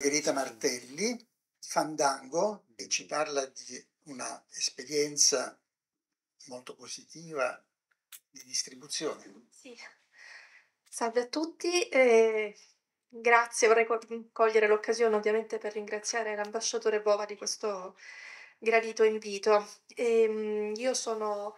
Margherita Martelli, Fandango, che ci parla di una esperienza molto positiva di distribuzione. Sì. Salve a tutti, eh, grazie, vorrei cogliere l'occasione ovviamente per ringraziare l'ambasciatore Bova di questo gradito invito. E, ehm, io sono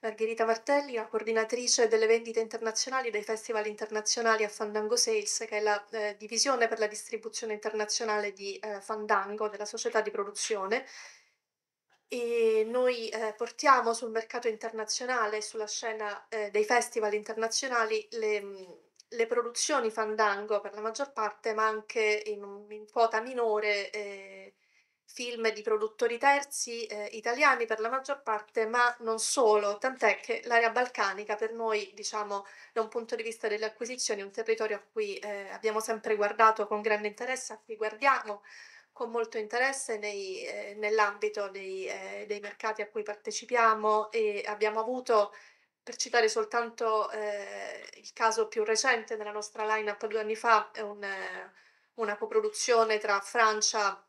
Margherita Martelli, la coordinatrice delle vendite internazionali dei festival internazionali a Fandango Sales, che è la eh, divisione per la distribuzione internazionale di eh, Fandango, della società di produzione. E noi eh, portiamo sul mercato internazionale, sulla scena eh, dei festival internazionali, le, mm, le, produzioni Fandango per la maggior parte, ma anche in, in quota minore eh, film di produttori terzi eh, italiani per la maggior parte, ma non solo, tant'è che l'area balcanica per noi, diciamo, da un punto di vista delle acquisizioni, è un territorio a cui eh, abbiamo sempre guardato con grande interesse, a cui guardiamo con molto interesse nei, eh, nell'ambito dei, eh, dei, mercati a cui partecipiamo e abbiamo avuto, per citare soltanto eh, il caso più recente della nostra lineup due anni fa, un, eh, una coproduzione tra Francia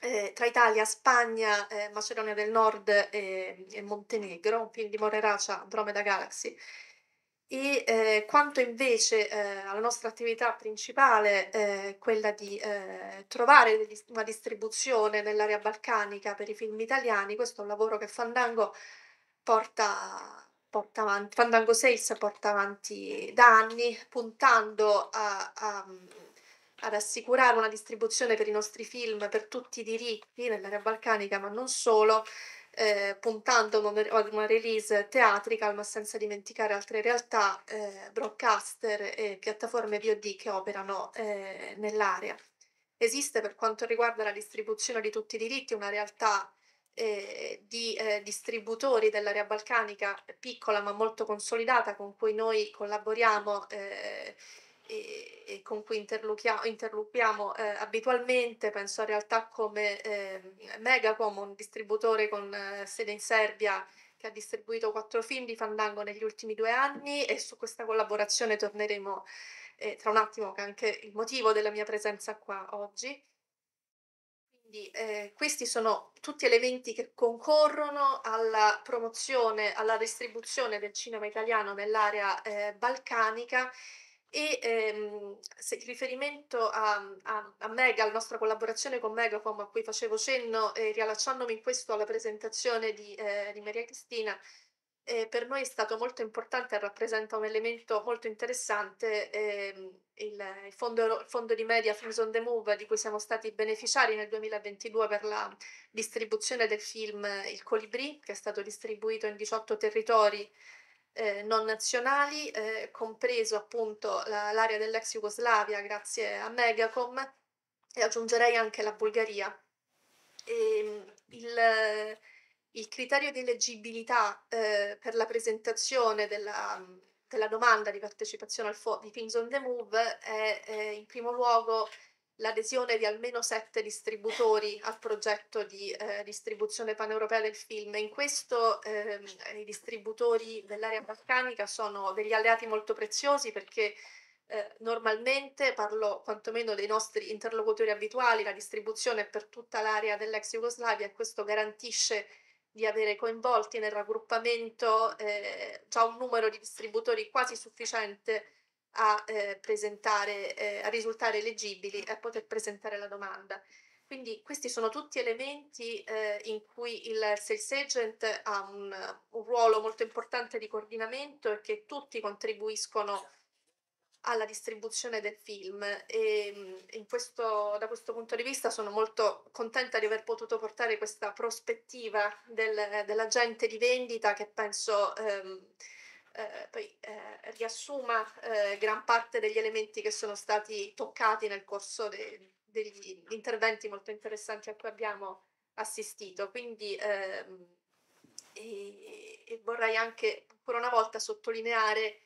eh, tra Italia, Spagna, eh, Macedonia del Nord e, e Montenegro, un film di Moreracia, Andromeda Galaxy. E eh, quanto invece eh, alla nostra attività principale, eh, quella di eh, trovare una distribuzione nell'area balcanica per i film italiani, questo è un lavoro che Fandango porta porta avanti, Fandango Sales porta avanti da anni puntando a, a ad assicurare una distribuzione per i nostri film, per tutti i diritti nell'area balcanica, ma non solo, eh, puntando ad una release teatrica, ma senza dimenticare altre realtà, eh, broadcaster e piattaforme VOD che operano eh, nell'area. Esiste per quanto riguarda la distribuzione di tutti i diritti una realtà eh, di eh, distributori dell'area balcanica piccola ma molto consolidata con cui noi collaboriamo eh, e, e con cui interloquiamo eh, abitualmente, penso a realtà come eh, Megacom, un distributore con eh, sede in Serbia che ha distribuito quattro film di Fandango negli ultimi due anni e su questa collaborazione torneremo eh, tra un attimo, che è anche il motivo della mia presenza qua oggi. Quindi eh, questi sono tutti elementi che concorrono alla promozione, alla distribuzione del cinema italiano nell'area eh, balcanica e ehm, se, in riferimento a, a, a, Mega, alla nostra collaborazione con Megacom a cui facevo cenno, eh, riallacciandomi in questo alla presentazione di, eh, di Maria Cristina, eh, per noi è stato molto importante e rappresenta un elemento molto interessante ehm, il, il, fondo, il, fondo, di media Films on the Move di cui siamo stati beneficiari nel 2022 per la distribuzione del film eh, Il Colibrì, che è stato distribuito in 18 territori eh, non nazionali, eh, compreso appunto la, eh, l'area dell'ex Jugoslavia grazie a Megacom e aggiungerei anche la Bulgaria. E, ehm, il, eh, il, criterio di leggibilità eh, per la presentazione della, della domanda di partecipazione al fo- di Things on the Move è in primo luogo l'adesione di almeno sette distributori al progetto di eh, distribuzione paneuropea del film. In questo eh, i distributori dell'area balcanica sono degli alleati molto preziosi perché eh, normalmente, parlo quantomeno dei nostri interlocutori abituali, la distribuzione è per tutta l'area dell'ex Jugoslavia e questo garantisce di avere coinvolti nel raggruppamento eh, già un numero di distributori quasi sufficiente a, eh, presentare, eh, a risultare leggibili e a poter presentare la domanda. Quindi questi sono tutti elementi eh, in cui il sales agent ha un, un, ruolo molto importante di coordinamento e che tutti contribuiscono alla distribuzione del film e ehm, questo, da questo punto di vista sono molto contenta di aver potuto portare questa prospettiva del, dell'agente di vendita che penso ehm, eh, poi eh, riassuma eh, gran parte degli elementi che sono stati toccati nel corso de- degli interventi molto interessanti a cui abbiamo assistito. Quindi ehm, e, e vorrei anche ancora una volta sottolineare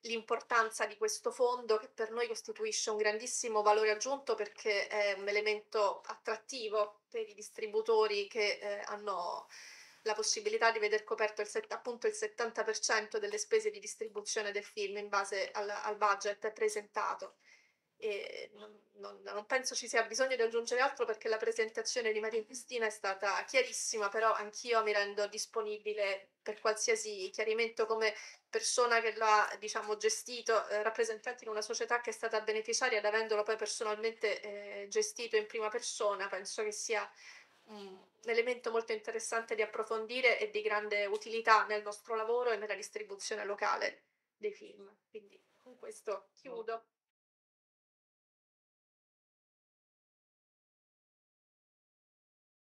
l'importanza di questo fondo che per noi costituisce un grandissimo valore aggiunto perché è un elemento attrattivo per i distributori che eh, hanno la possibilità di veder coperto il set, appunto il 70% delle spese di distribuzione del film in base al, al budget presentato. Non, non, non, penso ci sia bisogno di aggiungere altro perché la presentazione di Maria Cristina è stata chiarissima, però anch'io mi rendo disponibile per qualsiasi chiarimento come persona che l'ha diciamo, gestito, eh, rappresentante in una società che è stata beneficiaria ed avendolo poi personalmente eh, gestito in prima persona, penso che sia un elemento molto interessante di approfondire e di grande utilità nel nostro lavoro e nella distribuzione locale dei film. Quindi con questo chiudo.